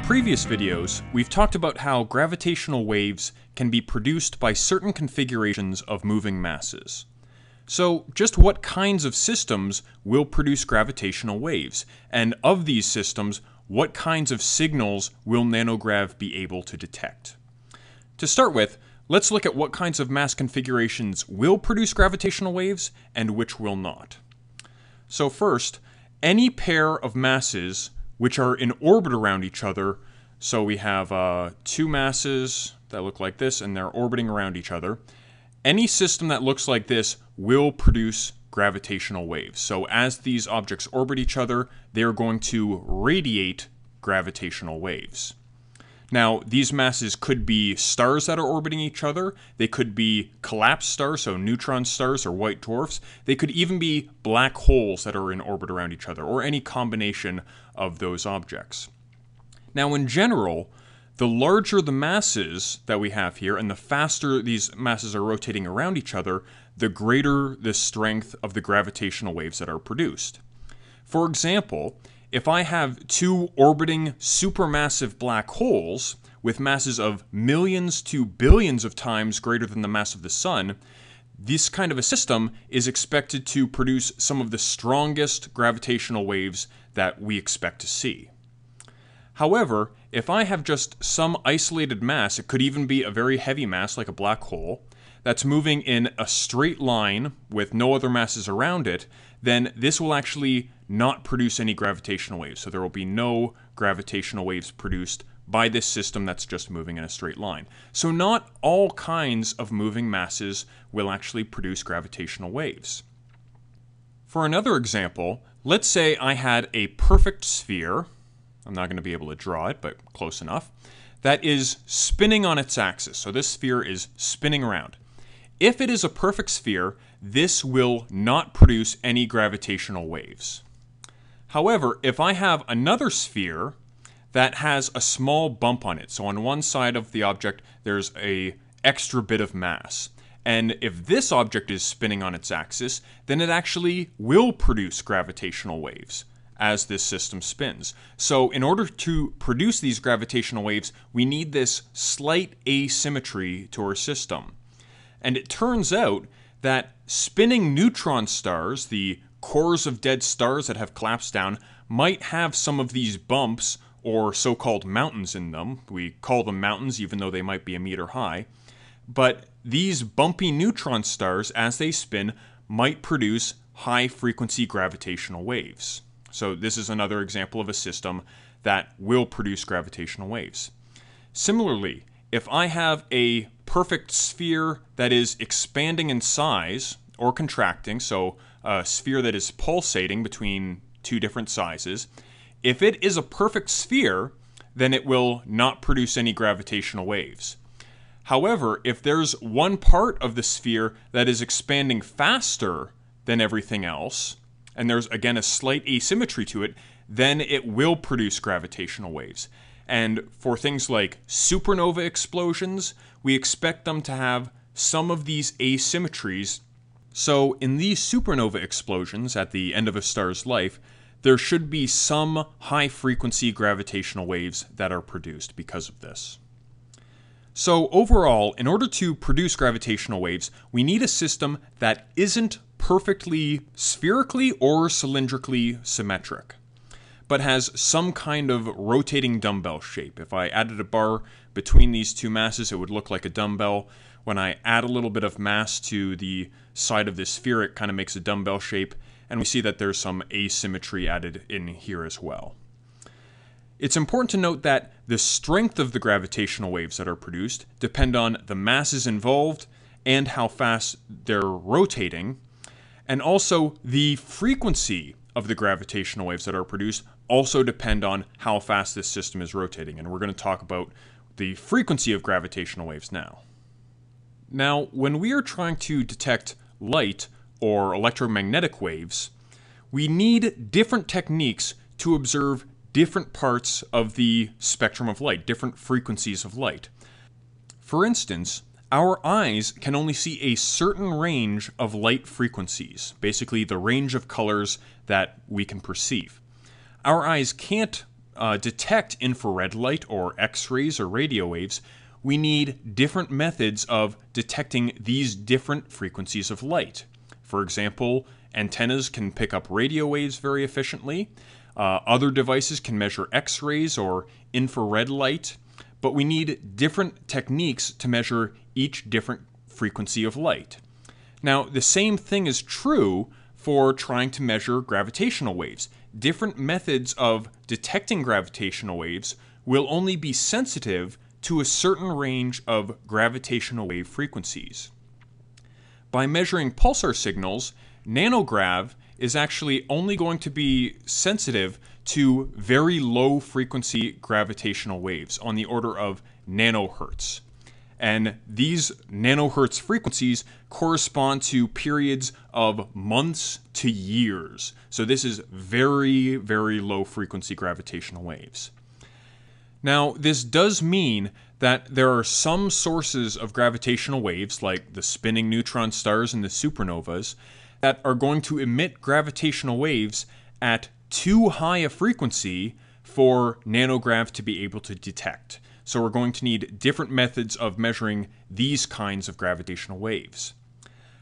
In previous videos, we've talked about how gravitational waves can be produced by certain configurations of moving masses. So just what kinds of systems will produce gravitational waves? And of these systems, what kinds of signals will nanograv be able to detect? To start with, let's look at what kinds of mass configurations will produce gravitational waves and which will not. So first, any pair of masses which are in orbit around each other. So we have uh, two masses that look like this, and they're orbiting around each other. Any system that looks like this will produce gravitational waves. So as these objects orbit each other, they are going to radiate gravitational waves. Now, these masses could be stars that are orbiting each other, they could be collapsed stars, so neutron stars or white dwarfs, they could even be black holes that are in orbit around each other, or any combination of those objects. Now, in general, the larger the masses that we have here, and the faster these masses are rotating around each other, the greater the strength of the gravitational waves that are produced. For example, if I have two orbiting supermassive black holes with masses of millions to billions of times greater than the mass of the sun, this kind of a system is expected to produce some of the strongest gravitational waves that we expect to see. However, if I have just some isolated mass, it could even be a very heavy mass like a black hole, that's moving in a straight line with no other masses around it, then this will actually not produce any gravitational waves. So there will be no gravitational waves produced by this system that's just moving in a straight line. So not all kinds of moving masses will actually produce gravitational waves. For another example, let's say I had a perfect sphere, I'm not going to be able to draw it, but close enough, that is spinning on its axis. So this sphere is spinning around. If it is a perfect sphere, this will not produce any gravitational waves. However, if I have another sphere that has a small bump on it, so on one side of the object there's a extra bit of mass, and if this object is spinning on its axis, then it actually will produce gravitational waves as this system spins. So in order to produce these gravitational waves, we need this slight asymmetry to our system. And it turns out that spinning neutron stars, the cores of dead stars that have collapsed down, might have some of these bumps or so called mountains in them. We call them mountains even though they might be a meter high. But these bumpy neutron stars, as they spin, might produce high frequency gravitational waves. So, this is another example of a system that will produce gravitational waves. Similarly, if I have a perfect sphere that is expanding in size or contracting, so a sphere that is pulsating between two different sizes, if it is a perfect sphere, then it will not produce any gravitational waves. However, if there's one part of the sphere that is expanding faster than everything else, and there's again a slight asymmetry to it, then it will produce gravitational waves. And for things like supernova explosions, we expect them to have some of these asymmetries. So, in these supernova explosions at the end of a star's life, there should be some high frequency gravitational waves that are produced because of this. So, overall, in order to produce gravitational waves, we need a system that isn't perfectly spherically or cylindrically symmetric but has some kind of rotating dumbbell shape. If I added a bar between these two masses, it would look like a dumbbell. When I add a little bit of mass to the side of the sphere, it kind of makes a dumbbell shape, and we see that there's some asymmetry added in here as well. It's important to note that the strength of the gravitational waves that are produced depend on the masses involved and how fast they're rotating, and also the frequency of the gravitational waves that are produced also depend on how fast this system is rotating, and we're going to talk about the frequency of gravitational waves now. Now, when we are trying to detect light or electromagnetic waves, we need different techniques to observe different parts of the spectrum of light, different frequencies of light. For instance, our eyes can only see a certain range of light frequencies, basically the range of colors that we can perceive our eyes can't uh, detect infrared light or x rays or radio waves, we need different methods of detecting these different frequencies of light. For example, antennas can pick up radio waves very efficiently, uh, other devices can measure x rays or infrared light, but we need different techniques to measure each different frequency of light. Now, the same thing is true for trying to measure gravitational waves different methods of detecting gravitational waves will only be sensitive to a certain range of gravitational wave frequencies. By measuring pulsar signals, nanograv is actually only going to be sensitive to very low frequency gravitational waves on the order of nanohertz. And these nanohertz frequencies correspond to periods of months to years. So this is very, very low frequency gravitational waves. Now, this does mean that there are some sources of gravitational waves, like the spinning neutron stars and the supernovas, that are going to emit gravitational waves at too high a frequency for nanograv to be able to detect so we're going to need different methods of measuring these kinds of gravitational waves.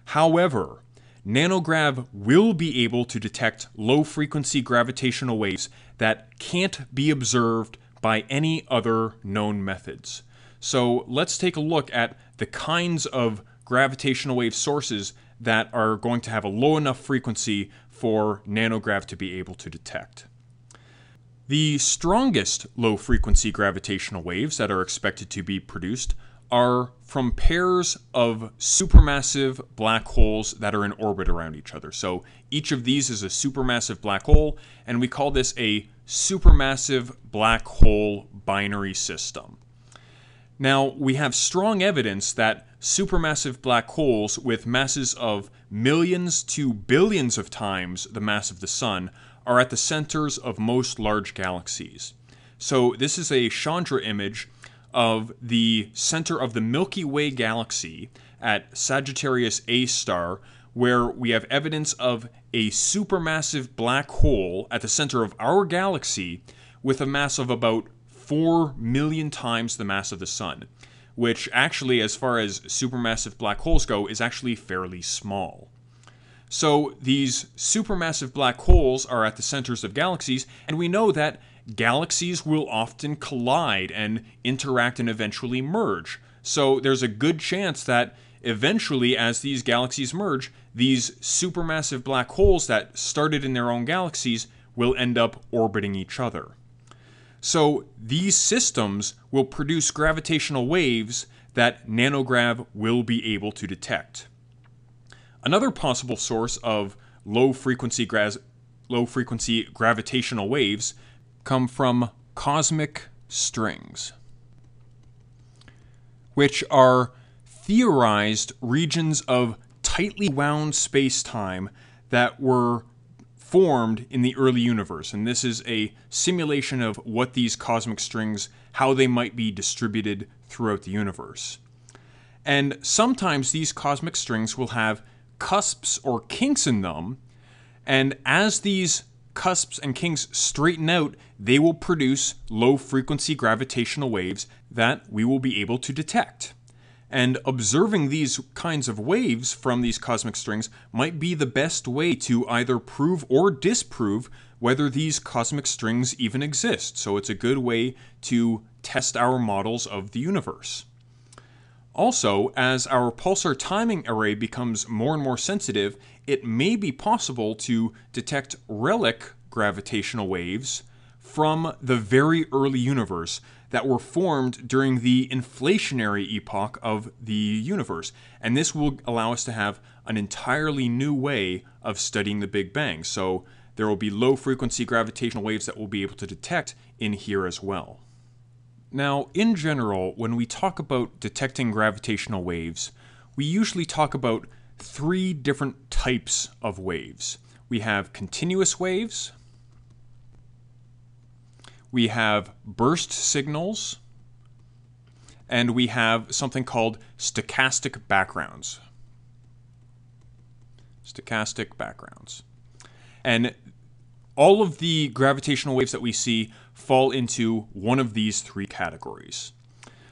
However, Nanograv will be able to detect low frequency gravitational waves that can't be observed by any other known methods. So let's take a look at the kinds of gravitational wave sources that are going to have a low enough frequency for Nanograv to be able to detect. The strongest low frequency gravitational waves that are expected to be produced are from pairs of supermassive black holes that are in orbit around each other. So each of these is a supermassive black hole, and we call this a supermassive black hole binary system. Now, we have strong evidence that supermassive black holes with masses of millions to billions of times the mass of the Sun are at the centers of most large galaxies. So this is a Chandra image of the center of the Milky Way galaxy at Sagittarius A star, where we have evidence of a supermassive black hole at the center of our galaxy with a mass of about 4 million times the mass of the Sun, which actually, as far as supermassive black holes go, is actually fairly small. So these supermassive black holes are at the centers of galaxies, and we know that galaxies will often collide and interact and eventually merge. So there's a good chance that eventually, as these galaxies merge, these supermassive black holes that started in their own galaxies will end up orbiting each other. So these systems will produce gravitational waves that nanograv will be able to detect. Another possible source of low frequency gra- low frequency gravitational waves come from cosmic strings, which are theorized regions of tightly wound space-time that were formed in the early universe. And this is a simulation of what these cosmic strings, how they might be distributed throughout the universe. And sometimes these cosmic strings will have cusps or kinks in them. And as these cusps and kinks straighten out, they will produce low frequency gravitational waves that we will be able to detect. And observing these kinds of waves from these cosmic strings might be the best way to either prove or disprove whether these cosmic strings even exist. So it's a good way to test our models of the universe. Also, as our pulsar timing array becomes more and more sensitive, it may be possible to detect relic gravitational waves from the very early universe that were formed during the inflationary epoch of the universe. And this will allow us to have an entirely new way of studying the Big Bang. So there will be low frequency gravitational waves that we'll be able to detect in here as well. Now, in general, when we talk about detecting gravitational waves, we usually talk about three different types of waves. We have continuous waves, we have burst signals, and we have something called stochastic backgrounds. Stochastic backgrounds. And all of the gravitational waves that we see fall into one of these three categories.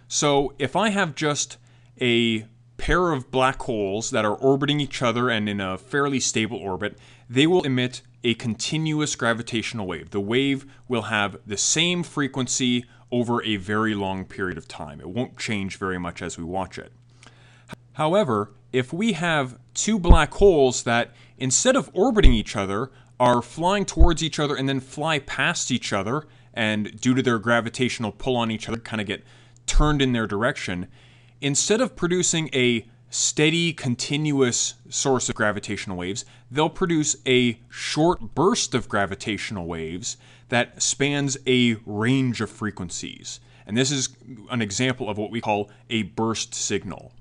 So if I have just a pair of black holes that are orbiting each other and in a fairly stable orbit, they will emit a continuous gravitational wave. The wave will have the same frequency over a very long period of time. It won't change very much as we watch it. However, if we have two black holes that, instead of orbiting each other, are flying towards each other and then fly past each other, and due to their gravitational pull on each other, kind of get turned in their direction. Instead of producing a steady, continuous source of gravitational waves, they'll produce a short burst of gravitational waves that spans a range of frequencies. And this is an example of what we call a burst signal.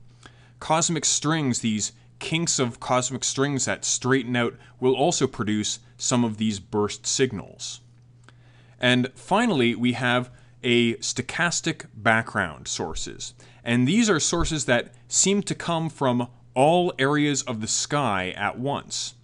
Cosmic strings, these kinks of cosmic strings that straighten out will also produce some of these burst signals. And finally, we have a stochastic background sources. And these are sources that seem to come from all areas of the sky at once.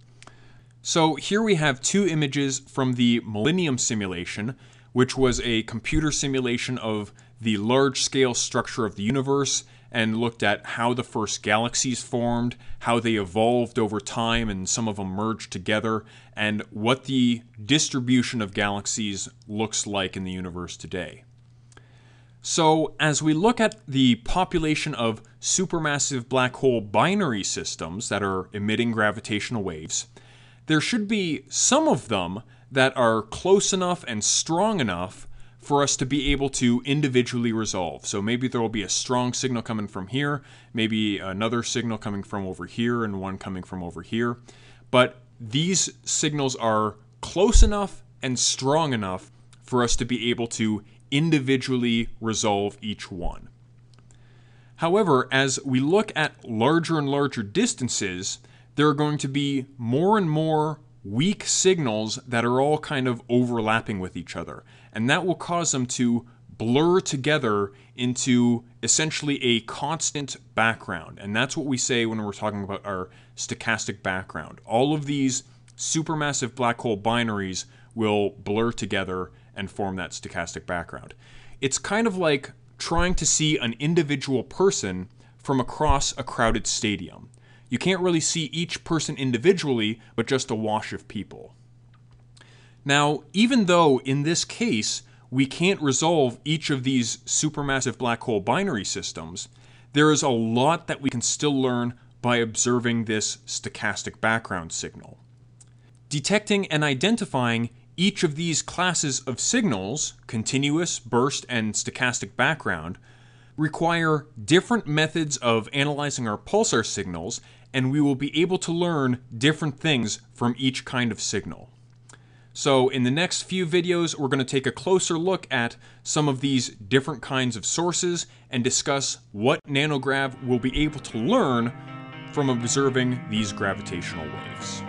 So here we have two images from the Millennium simulation, which was a computer simulation of the large scale structure of the universe and looked at how the first galaxies formed, how they evolved over time, and some of them merged together, and what the distribution of galaxies looks like in the universe today. So, as we look at the population of supermassive black hole binary systems that are emitting gravitational waves, there should be some of them that are close enough and strong enough for us to be able to individually resolve. So maybe there will be a strong signal coming from here, maybe another signal coming from over here, and one coming from over here. But these signals are close enough and strong enough for us to be able to individually resolve each one. However, as we look at larger and larger distances, there are going to be more and more weak signals that are all kind of overlapping with each other and that will cause them to blur together into essentially a constant background. And that's what we say when we're talking about our stochastic background. All of these supermassive black hole binaries will blur together and form that stochastic background. It's kind of like trying to see an individual person from across a crowded stadium. You can't really see each person individually, but just a wash of people. Now, even though in this case we can't resolve each of these supermassive black hole binary systems, there is a lot that we can still learn by observing this stochastic background signal. Detecting and identifying each of these classes of signals, continuous, burst, and stochastic background, require different methods of analyzing our pulsar signals, and we will be able to learn different things from each kind of signal. So in the next few videos, we're going to take a closer look at some of these different kinds of sources and discuss what NanoGrav will be able to learn from observing these gravitational waves.